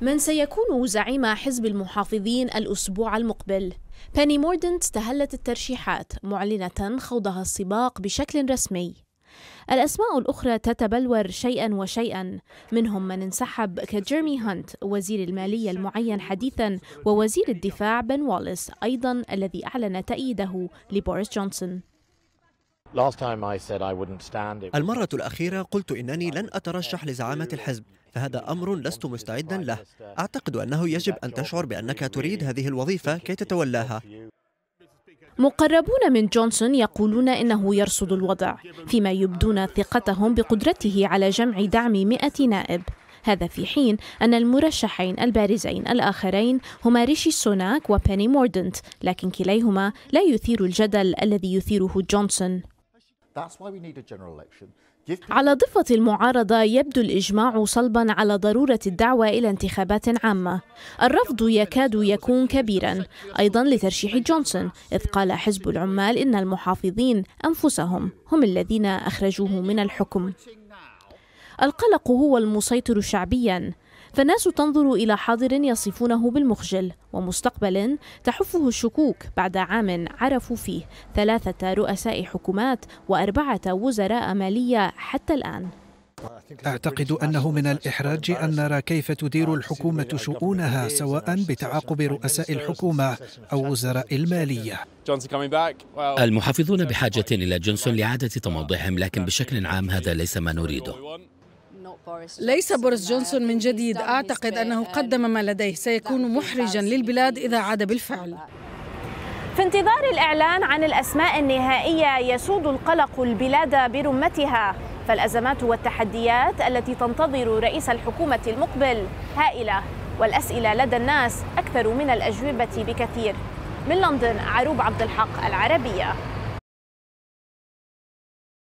من سيكون زعيم حزب المحافظين الأسبوع المقبل؟ باني موردنت استهلت الترشيحات معلنة خوضها السباق بشكل رسمي الأسماء الأخرى تتبلور شيئا وشيئا منهم من انسحب كجيرمي هانت وزير المالية المعين حديثا ووزير الدفاع بن واليس أيضا الذي أعلن تأييده لبوريس جونسون المرة الأخيرة قلت إنني لن أترشح لزعامة الحزب فهذا أمر لست مستعدا له أعتقد أنه يجب أن تشعر بأنك تريد هذه الوظيفة كي تتولاها مقربون من جونسون يقولون إنه يرصد الوضع فيما يبدون ثقتهم بقدرته على جمع دعم 100 نائب هذا في حين أن المرشحين البارزين الآخرين هما ريشي سوناك وبيني موردنت لكن كليهما لا يثير الجدل الذي يثيره جونسون على ضفة المعارضة يبدو الإجماع صلبا على ضرورة الدعوة إلى انتخابات عامة الرفض يكاد يكون كبيرا أيضا لترشيح جونسون إذ قال حزب العمال إن المحافظين أنفسهم هم الذين أخرجوه من الحكم القلق هو المسيطر شعبيا فالناس تنظر إلى حاضر يصفونه بالمخجل ومستقبل تحفه الشكوك بعد عام عرفوا فيه ثلاثة رؤساء حكومات وأربعة وزراء مالية حتى الآن أعتقد أنه من الإحراج أن نرى كيف تدير الحكومة شؤونها سواء بتعاقب رؤساء الحكومة أو وزراء المالية المحافظون بحاجة إلى جونسون لإعادة تموضعهم لكن بشكل عام هذا ليس ما نريده ليس بوريس جونسون من جديد أعتقد أنه قدم ما لديه سيكون محرجا للبلاد إذا عاد بالفعل في انتظار الإعلان عن الأسماء النهائية يسود القلق البلاد برمتها فالأزمات والتحديات التي تنتظر رئيس الحكومة المقبل هائلة والأسئلة لدى الناس أكثر من الأجوبة بكثير من لندن عروب عبد الحق العربية